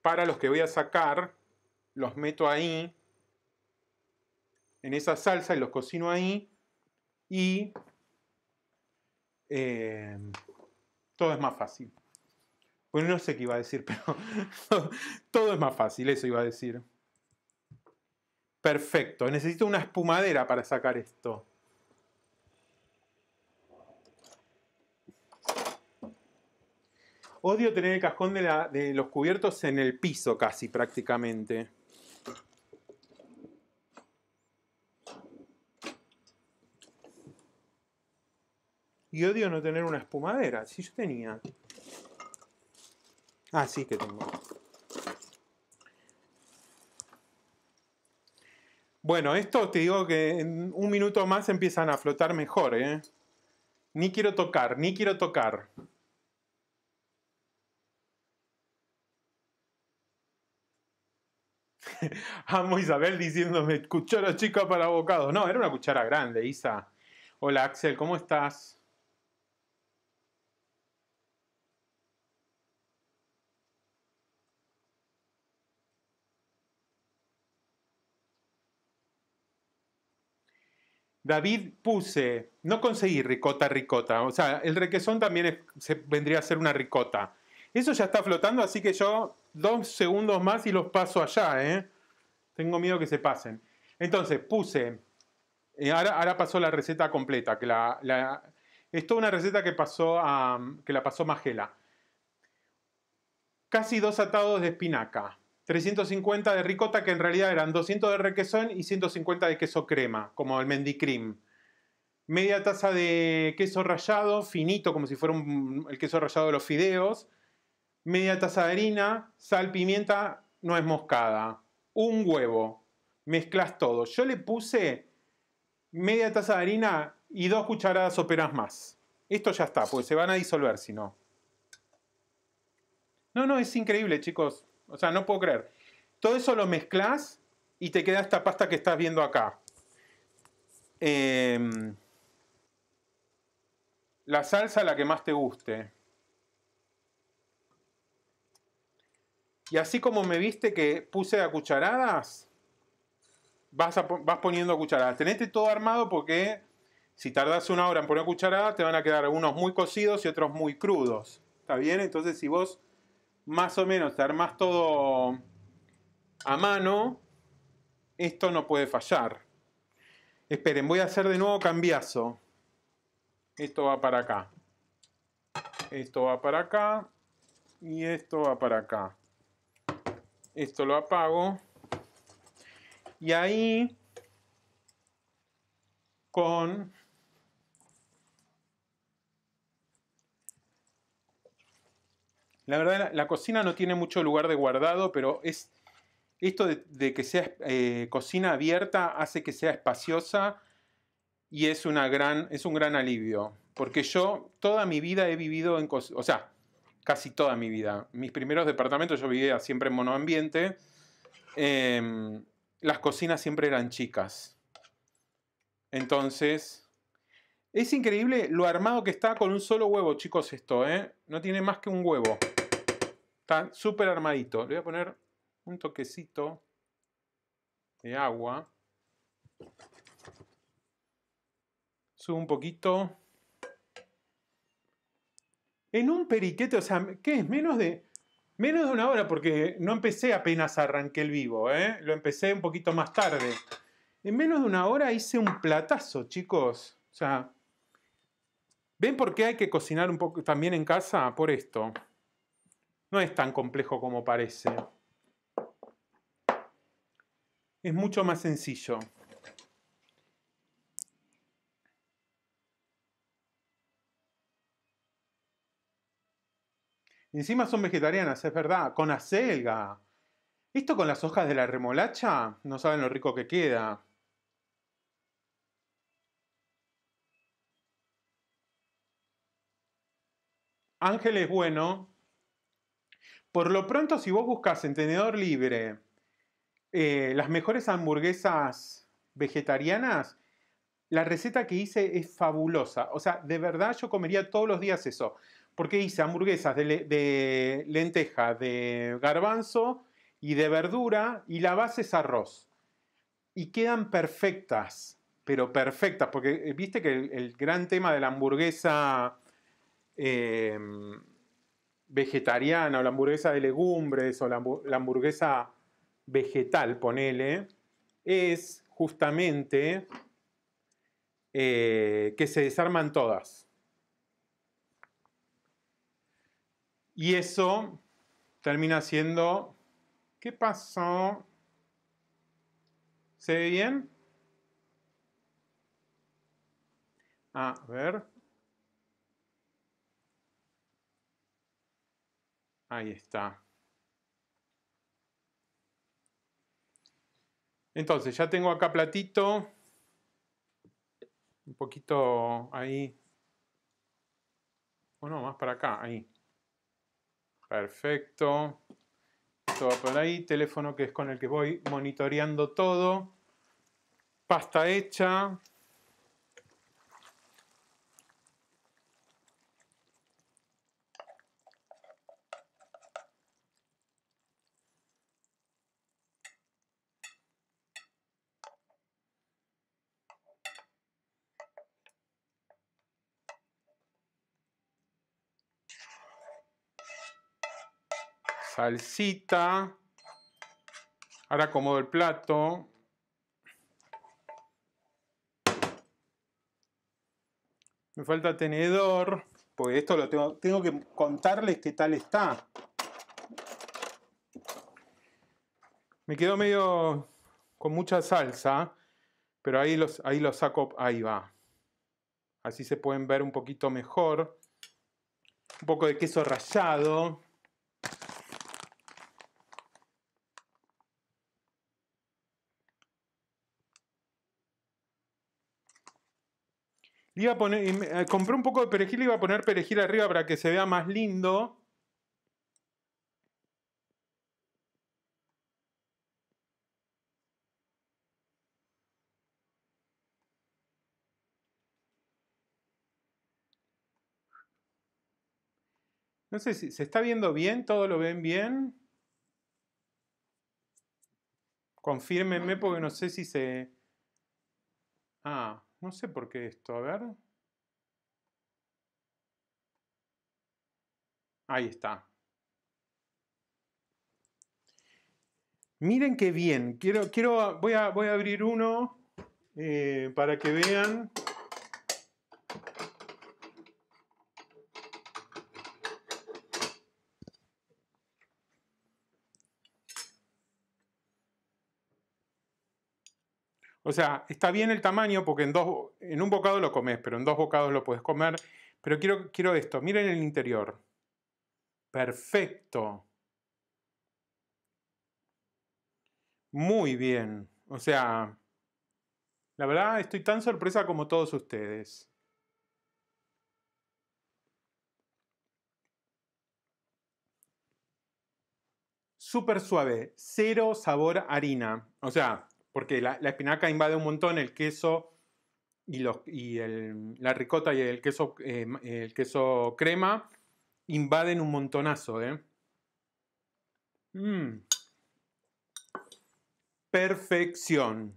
para los que voy a sacar los meto ahí, en esa salsa y los cocino ahí y eh, todo es más fácil. Bueno, no sé qué iba a decir, pero todo es más fácil, eso iba a decir. Perfecto, necesito una espumadera para sacar esto. Odio tener el cajón de, de los cubiertos en el piso casi prácticamente. Y odio no tener una espumadera. Si yo tenía. Ah, sí que tengo. Bueno, esto te digo que en un minuto más empiezan a flotar mejor, ¿eh? Ni quiero tocar, ni quiero tocar. Amo Isabel diciéndome cuchara chica para bocado. No, era una cuchara grande, Isa. Hola Axel, ¿cómo estás? David puse, no conseguí ricota, ricota. O sea, el requesón también se, vendría a ser una ricota. Eso ya está flotando, así que yo dos segundos más y los paso allá, ¿eh? Tengo miedo que se pasen. Entonces, puse. Eh, ahora, pasó la receta completa. Que la, es una receta que, pasó a, que la pasó Magela. Casi dos atados de espinaca. 350 de ricota, que en realidad eran 200 de requesón y 150 de queso crema, como el cream Media taza de queso rallado, finito, como si fuera el queso rallado de los fideos. Media taza de harina, sal, pimienta, no es moscada. Un huevo. Mezclas todo. Yo le puse media taza de harina y dos cucharadas soperas más. Esto ya está, pues se van a disolver si no. No, no, es increíble, chicos. O sea, no puedo creer. Todo eso lo mezclas y te queda esta pasta que estás viendo acá. Em, la salsa la que más te guste. Y así como me viste que puse a cucharadas, vas, vas poniendo a cucharadas. Tenete todo armado porque si tardas una hora en poner cucharadas, te van a quedar unos muy cocidos y otros muy crudos. ¿Está bien? Entonces, si vos más o menos te más todo a mano, esto no puede fallar. Esperen, voy a hacer de nuevo cambiazo. Esto va para acá. Esto va para acá. Y esto va para acá. Esto lo apago. Y ahí, con La verdad, la, cocina no tiene mucho lugar de guardado, pero es esto de, que sea eh, cocina abierta hace que sea espaciosa y es, una gran, es un gran alivio. Porque yo toda mi vida he vivido en cocina, o sea, casi toda mi vida. Mis primeros departamentos yo vivía siempre en monoambiente. Em, las cocinas siempre eran chicas. Entonces, es increíble lo armado que está con un solo huevo, chicos, esto, ¿eh? No tiene más que un huevo. Está súper armadito. Le voy a poner un toquecito de agua. Subo un poquito. En un periquete, o sea, ¿qué es? Menos de, menos de una hora, porque no empecé apenas arranqué el vivo, ¿eh? Lo empecé un poquito más tarde. En menos de una hora hice un platazo, chicos. O sea, ¿ven por qué hay que cocinar un poco también en casa? Por esto. No es tan complejo como parece. Es mucho más sencillo. Encima son vegetarianas, es verdad, con acelga. Esto con las hojas de la remolacha, no saben lo rico que queda. Ángel es bueno, por lo pronto, si vos buscas en tenedor libre eh, las mejores hamburguesas vegetarianas, la receta que hice es fabulosa. O sea, de verdad yo comería todos los días eso. Porque hice hamburguesas de, de lenteja, de garbanzo y de verdura y la base es arroz. Y quedan perfectas, pero perfectas. Porque eh, viste que el, gran tema de la hamburguesa... Eh, vegetariana o la hamburguesa de legumbres o la, hamburguesa vegetal, ponele, es justamente eh, que se desarman todas. Y eso termina siendo... ¿Qué pasó? ¿Se ve bien? Ah, a ver. Ahí está. Entonces, ya tengo acá platito. Un poquito ahí. O más para acá, ahí. Perfecto. Todo por ahí. Teléfono que es con el que voy monitoreando todo. Pasta hecha. salsita. Ahora acomodo el plato. Me falta tenedor, porque esto lo tengo, tengo que contarles qué tal está. Me quedó medio con mucha salsa, pero ahí, los, ahí lo saco, ahí va. Así se pueden ver un poquito mejor. Un poco de queso rallado. poner, eh, compré un poco de perejil y iba a poner perejil arriba para que se vea más lindo. No sé si se está viendo bien, todo lo ven bien. Confírmenme porque no sé si se... Ah, no sé por qué esto, a ver. Ahí está. Miren qué bien. Quiero, quiero, voy, a, voy a abrir uno eh, para que vean. O sea, está bien el tamaño porque en, dos, en un bocado lo comes, pero en dos bocados lo puedes comer. Pero quiero, quiero esto, miren el interior. Perfecto. Muy bien. O sea, la verdad estoy tan sorpresa como todos ustedes. Súper suave, cero sabor harina. O sea, porque la, espinaca invade un montón el queso y, la ricota y eh, el queso, crema invaden un montonazo. ¿eh? Mm. Perfección,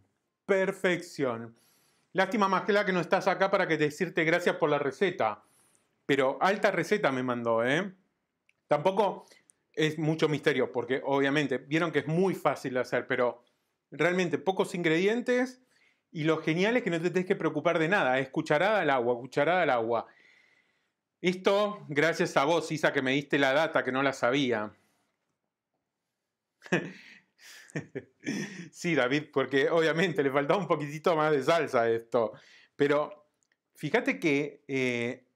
perfección. Lástima Magela que no estás acá para que decirte gracias por la receta, pero alta receta me mandó, ¿eh? Tampoco es mucho misterio, porque obviamente vieron que es muy fácil de hacer, pero realmente pocos ingredientes y lo genial es que no te tenés que preocupar de nada, es cucharada al agua, cucharada al agua. Esto gracias a vos, Isa, que me diste la data que no la sabía. sí, David, porque obviamente le faltaba un poquitito más de salsa a esto. Pero fíjate que eh,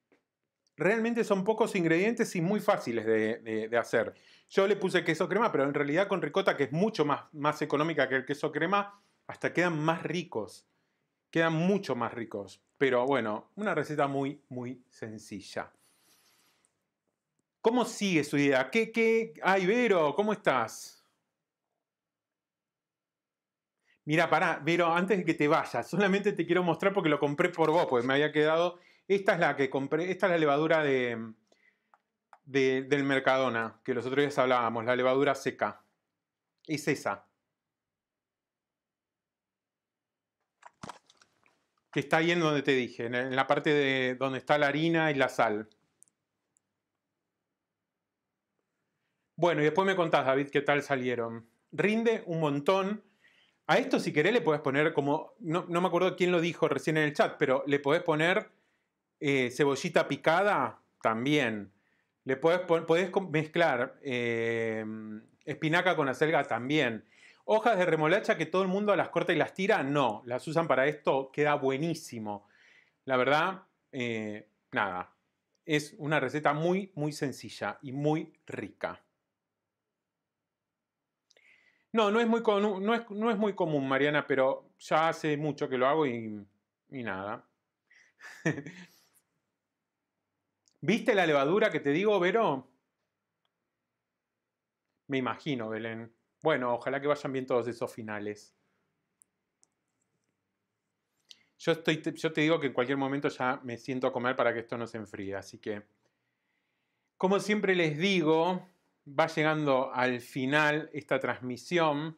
realmente son pocos ingredientes y muy fáciles de hacer. Yo le puse queso crema, pero en realidad con ricota, que es mucho más, más económica que el queso crema, hasta quedan más ricos. Quedan mucho más ricos. Pero bueno, una receta muy, muy sencilla. ¿Cómo sigue su idea? ¿Qué, qué? Ay, Vero, ¿cómo estás? Mira, pará, Vero, antes de que te vayas, solamente te quiero mostrar porque lo compré por vos, pues me había quedado. Esta es la que compré, esta es la levadura de, del Mercadona, que los otros días hablábamos, la levadura seca. Es esa. Que está ahí en donde te dije, en la parte de donde está la harina y la sal. Bueno, y después me contás, David, qué tal salieron. Rinde un montón. A esto, si querés, le podés poner como. No, me acuerdo quién lo dijo recién en el chat, pero le podés poner eh, cebollita picada también. Le podés, mezclar em, espinaca con acelga también. Hojas de remolacha que todo el mundo las corta y las tira, no. Las usan para esto, queda buenísimo. La verdad, eh, nada. Es una receta muy, muy sencilla y muy rica. No, no es, muy común, no, es, muy común, Mariana, pero ya hace mucho que lo hago y, y nada. ¿Viste la levadura que te digo, Vero? Me imagino, Belén. Bueno, ojalá que vayan bien todos esos finales. Yo, estoy, yo te digo que en cualquier momento ya me siento a comer para que esto no se enfríe, así que... Como siempre les digo, va llegando al final esta transmisión.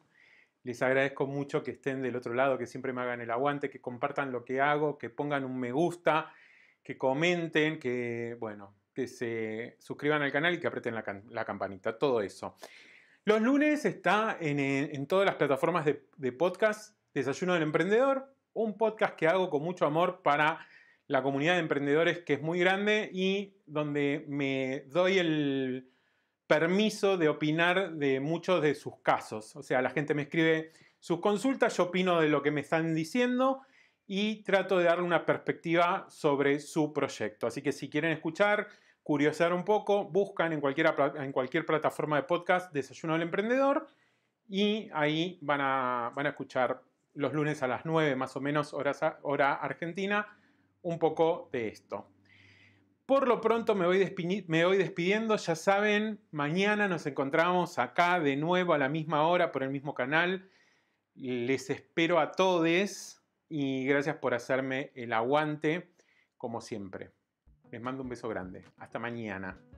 Les agradezco mucho que estén del otro lado, que siempre me hagan el aguante, que compartan lo que hago, que pongan un me gusta, que comenten, que, bueno, que se suscriban al canal y que aprieten la, campanita, todo eso. Los lunes está eh, en, todas las plataformas de, de, podcast Desayuno del Emprendedor, un podcast que hago con mucho amor para la comunidad de emprendedores que es muy grande y donde me doy el permiso de opinar de muchos de sus casos. O sea, la gente me escribe sus consultas, yo opino de lo que me están diciendo y trato de darle una perspectiva sobre su proyecto. Así que si quieren escuchar, curiosear un poco, buscan en, cualquier, en cualquier plataforma de podcast Desayuno del Emprendedor y ahí van a, van a escuchar los lunes a las 9 más o menos horas, hora argentina un poco de esto. Por lo pronto me voy, me voy despidiendo, ya saben, mañana nos encontramos acá de nuevo a la misma hora por el mismo canal. Les espero a todos y gracias por hacerme el aguante como siempre. Les mando un beso grande. Hasta mañana.